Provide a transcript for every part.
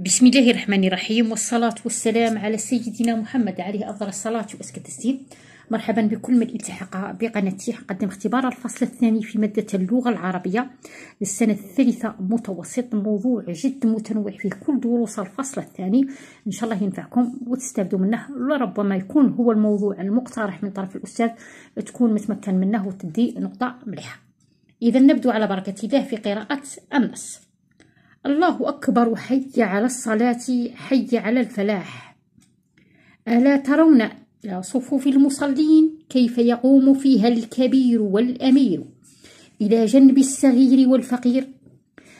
بسم الله الرحمن الرحيم والصلاة والسلام على سيدنا محمد عليه أفضل الصلاة وأزكى التسليم مرحبا بكل من التحق بقناتي قدم اختبار الفصل الثاني في مادة اللغة العربية للسنة الثالثة متوسط موضوع جد متنوع في كل دروس الفصل الثاني إن شاء الله ينفعكم وتستفدوا منه لربما يكون هو الموضوع المقترح من طرف الأستاذ تكون متمكن منه وتدي نقطة مليحة إذا نبدو على بركة الله في قراءة النص الله أكبر حي على الصلاة حي على الفلاح ألا ترون إلى صفوف المصلين كيف يقوم فيها الكبير والأمير إلى جنب الصغير والفقير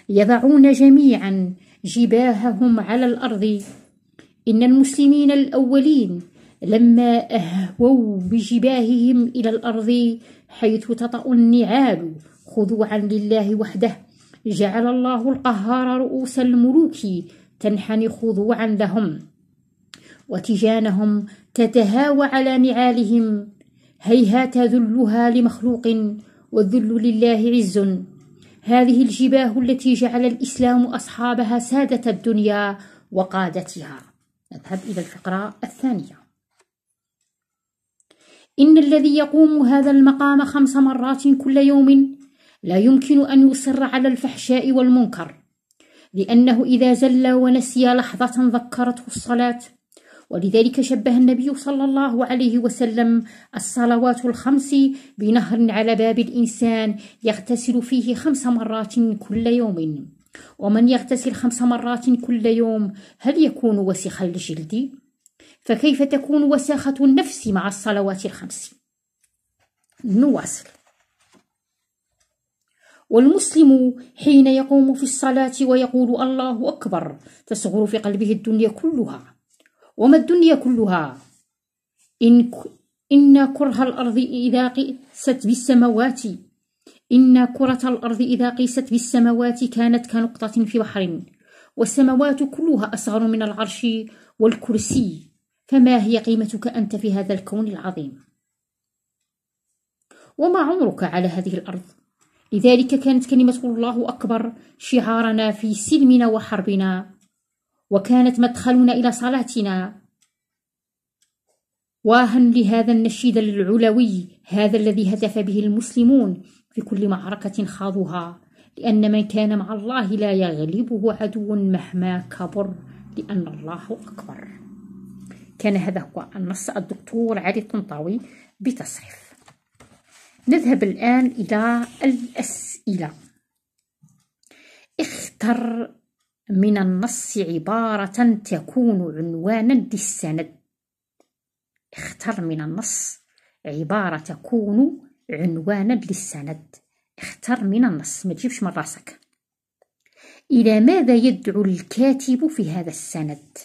يضعون جميعا جباههم على الأرض إن المسلمين الأولين لما أهووا بجباههم إلى الأرض حيث تطأ النعال خضوعا لله وحده جعل الله القهار رؤوس الملوك تنحني خضوعا لهم وتجانهم تتهاوى على نعالهم هيهات ذلها لمخلوق والذل لله عز هذه الجباه التي جعل الإسلام أصحابها سادة الدنيا وقادتها نذهب إلى الفقرة الثانية إن الذي يقوم هذا المقام خمس مرات كل يوم لا يمكن أن يصر على الفحشاء والمنكر لأنه إذا زل ونسي لحظة ذكرته الصلاة ولذلك شبه النبي صلى الله عليه وسلم الصلوات الخمس بنهر على باب الإنسان يغتسل فيه خمس مرات كل يوم ومن يغتسل خمس مرات كل يوم هل يكون وسخا الجلد؟ فكيف تكون وساخة النفس مع الصلوات الخمس؟ نواصل والمسلم حين يقوم في الصلاة ويقول الله أكبر تصغر في قلبه الدنيا كلها وما الدنيا كلها إن, إن كره الأرض إذا قيست بالسماوات إن كرة الأرض إذا قيست بالسماوات كانت كنقطة في بحر والسماوات كلها أصغر من العرش والكرسي فما هي قيمتك أنت في هذا الكون العظيم وما عمرك على هذه الأرض لذلك كانت كلمة الله أكبر شعارنا في سلمنا وحربنا وكانت مدخلنا إلى صلاتنا واها لهذا النشيد العلوي هذا الذي هتف به المسلمون في كل معركة خاضوها لأن من كان مع الله لا يغلبه عدو مهما كبر لأن الله أكبر كان هذا هو النص الدكتور علي الطنطاوي بتصريف نذهب الآن إلى الأسئلة اختر من النص عبارة تكون عنوانا للسند اختر من النص عبارة تكون عنوانا للسند اختر من النص ما تجيبش من راسك إلى ماذا يدعو الكاتب في هذا السند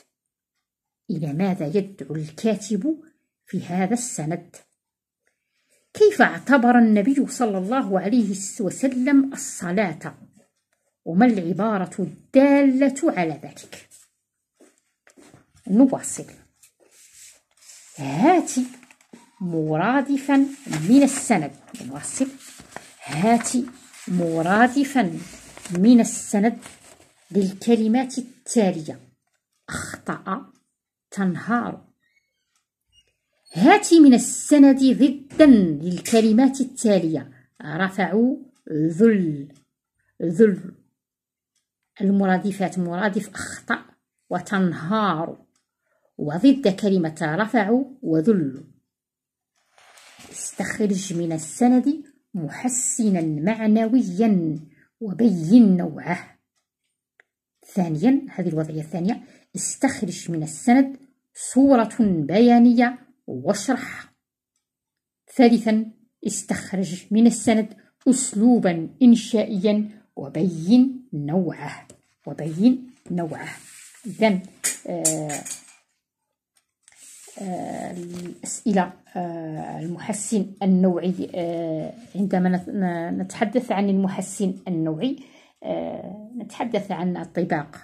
إلى ماذا يدعو الكاتب في هذا السند كيف اعتبر النبي صلى الله عليه وسلم الصلاة وما العبارة الدالة على ذلك نواصل هات مرادفا من السند نواصل هات مرادفا من السند للكلمات التالية أخطأ تنهار هاتي من السند ضدا للكلمات التالية رفعوا ذل ذل المرادفات مرادف أخطأ وتنهار وضد كلمة رفع وذل استخرج من السند محسنا معنويا وبين نوعه ثانيا هذه الوضعية الثانية استخرج من السند صورة بيانية واشرح ثالثا استخرج من السند أسلوبا إنشائيا وبين نوعه وبين نوعه إذا آه، آه، الأسئلة آه، المحسن النوعي عندما نتحدث عن المحسن النوعي نتحدث عن الطباق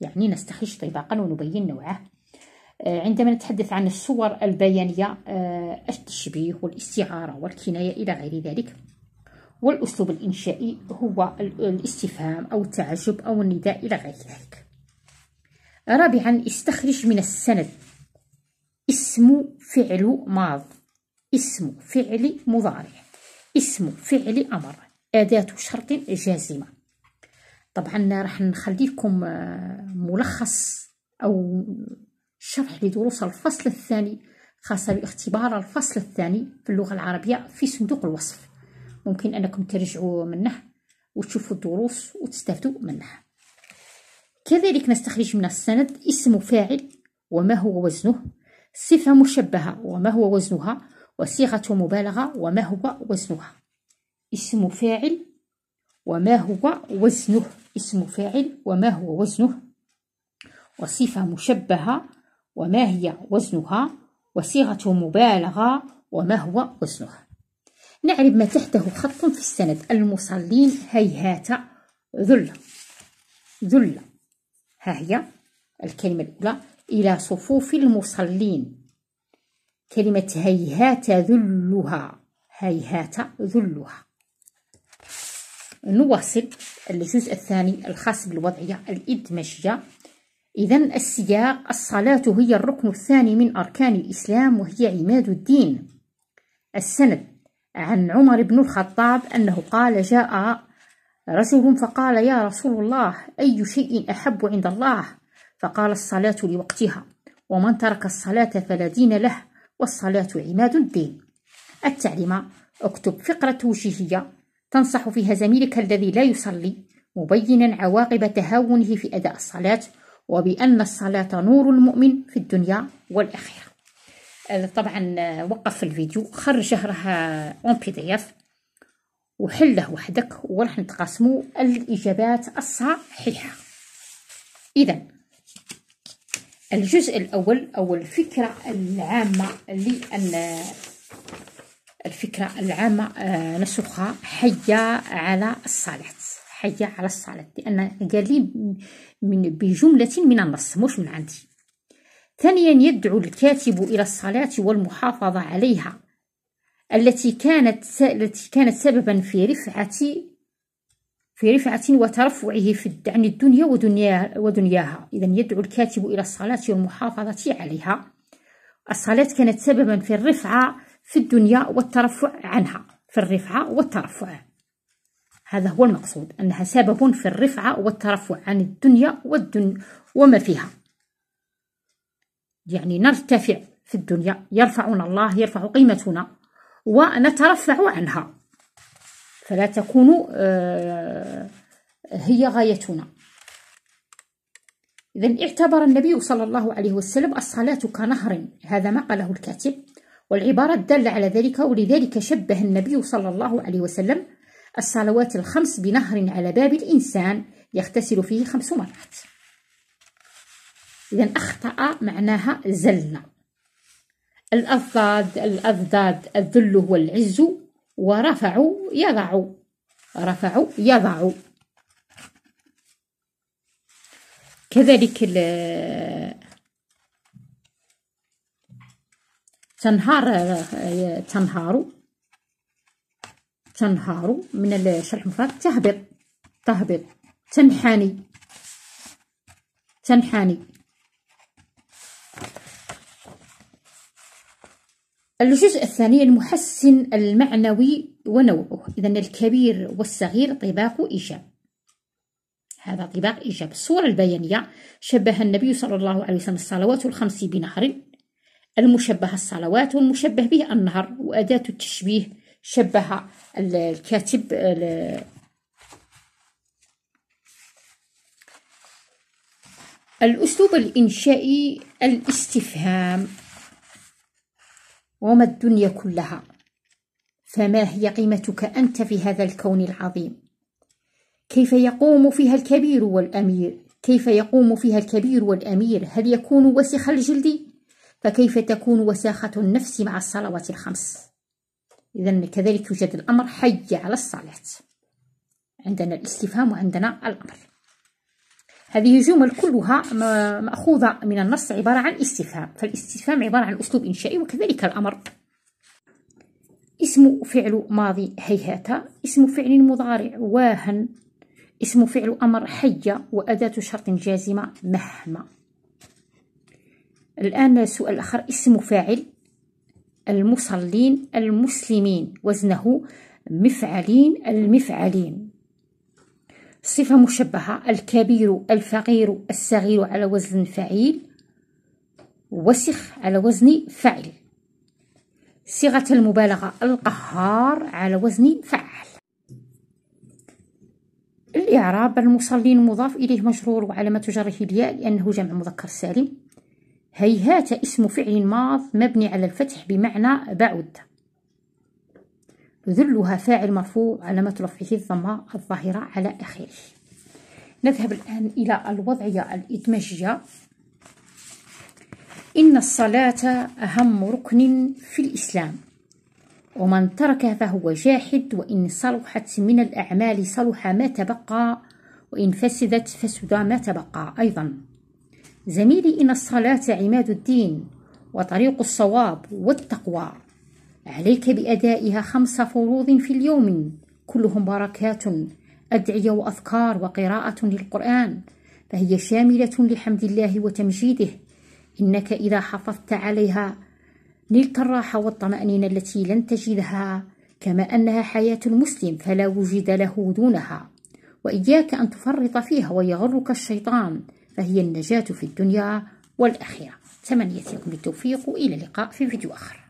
يعني نستخرج طباقا ونبين نوعه آه، عندما نتحدث عن الصور البيانية آه، التشبيه والاستعارة والكناية إلى غير ذلك والأسلوب الإنشائي هو الاستفهام أو التعجب أو النداء إلى غير ذلك رابعا استخرج من السند اسم فعل ماض اسم فعل مضارع اسم فعل أمر أداة شرط جازمة طبعا راح نخلي لكم آه، ملخص أو شرح لدروس الفصل الثاني خاصة باختبار الفصل الثاني في اللغة العربية في صندوق الوصف ممكن أنكم ترجعوا منه وتشوفوا الدروس وتستفدوا منه كذلك نستخرج من السند اسم فاعل وما هو وزنه صفة مشبهة وما هو وزنها وصيغة مبالغة وما هو وزنها اسم فاعل وما هو وزنه اسم فاعل وما هو وزنه وصفة مشبهة وما هي وزنها وصيغة مبالغة وما هو وزنها نعرب ما تحته خط في السند المصلين هيهات ذل ذل ها هي الكلمة الأولى إلى صفوف المصلين كلمة هيهات ذلها هيهات ذلها نواصل الجزء الثاني الخاص بالوضعية الإدمجية إذا السياق الصلاة هي الركن الثاني من أركان الإسلام وهي عماد الدين السند عن عمر بن الخطاب أنه قال جاء رجل فقال يا رسول الله أي شيء أحب عند الله فقال الصلاة لوقتها ومن ترك الصلاة فلا دين له والصلاة عماد الدين التعليمة اكتب فقرة توجيهية تنصح فيها زميلك الذي لا يصلي مبينا عواقب تهاونه في أداء الصلاة وبأن الصلاة نور المؤمن في الدنيا والآخرة آه، طبعا آه، وقف الفيديو خرجه راه اون بي دي اف وحله وحدك وراح نتقاسموا الاجابات الصحيحه اذا الجزء الاول او الفكره العامه لان آه، الفكره العامه نسخها حيه على الصلاه حي على الصلاة لأن قال لي من بجملة من النص مش من عندي ثانيا يدعو الكاتب إلى الصلاة والمحافظة عليها التي كانت التي كانت سببا في رفعة في رفعة وترفعه في عن الدنيا ودنيا ودنياها إذا يدعو الكاتب إلى الصلاة والمحافظة عليها الصلاة كانت سببا في الرفعة في الدنيا والترفع عنها في الرفعة والترفع هذا هو المقصود أنها سبب في الرفعة والترفع عن الدنيا والدن وما فيها يعني نرتفع في الدنيا يرفعنا الله يرفع قيمتنا ونترفع عنها فلا تكون آه، هي غايتنا إذا اعتبر النبي صلى الله عليه وسلم الصلاة كنهر هذا ما قاله الكاتب والعبارة الدالة على ذلك ولذلك شبه النبي صلى الله عليه وسلم الصلوات الخمس بنهر على باب الإنسان يغتسل فيه خمس مرات إذا أخطأ معناها زلنا الأضداد الأضداد الذل هو العز ورفع يضع رفع يضع كذلك تنهار تنهار تنهارو من الشرح المفرد تهبط تهبط تنحني تنحني الجزء الثاني المحسن المعنوي ونوعه إذا الكبير والصغير طباق إيجاب هذا طباق إيجاب الصورة البيانية شبه النبي صلى الله عليه وسلم الصلوات الخمس بنهر المشبه الصلوات والمشبه به النهر وأداة التشبيه شبه الكاتب الأسلوب الإنشائي الاستفهام وما الدنيا كلها فما هي قيمتك أنت في هذا الكون العظيم كيف يقوم فيها الكبير والأمير كيف يقوم فيها الكبير والأمير هل يكون وسخ الجلد فكيف تكون وساخة النفس مع الصلوات الخمس إذا كذلك يوجد الأمر حي على الصلاة عندنا الاستفهام وعندنا الأمر هذه جمل كلها مأخوذة من النص عبارة عن استفهام فالاستفهام عبارة عن أسلوب إنشائي وكذلك الأمر اسم فعل ماضي هيهات اسم فعل مضارع واهن اسم فعل أمر حي وأداة شرط جازمة مهما الآن سؤال آخر اسم فاعل المصلين المسلمين وزنه مفعلين المفعلين صفة مشبهة الكبير الفقير الصغير على وزن فعيل وسخ على وزن فعل صيغة المبالغة القهار على وزن فعل الإعراب المصلين مضاف إليه مجرور وعلامة جره الياء لأنه جمع مذكر سالم هيهات اسم فعل ماض مبني على الفتح بمعنى بعد ذلها فاعل مرفوع علامة رفعه الضمة الظاهرة على آخره نذهب الآن إلى الوضعية الإدمجية إن الصلاة أهم ركن في الإسلام ومن تركها فهو جاحد وإن صلحت من الأعمال صلح ما تبقى وإن فسدت فسد ما تبقى أيضاً زميلي إن الصلاة عماد الدين وطريق الصواب والتقوى عليك بأدائها خمس فروض في اليوم كلهم بركات أدعية وأذكار وقراءة للقرآن فهي شاملة لحمد الله وتمجيده إنك إذا حفظت عليها نلت الراحة والطمأنينة التي لن تجدها كما أنها حياة المسلم فلا وجد له دونها وإياك أن تفرط فيها ويغرك الشيطان فهي النجاة في الدنيا والآخرة تمنيت لكم التوفيق وإلى اللقاء في فيديو آخر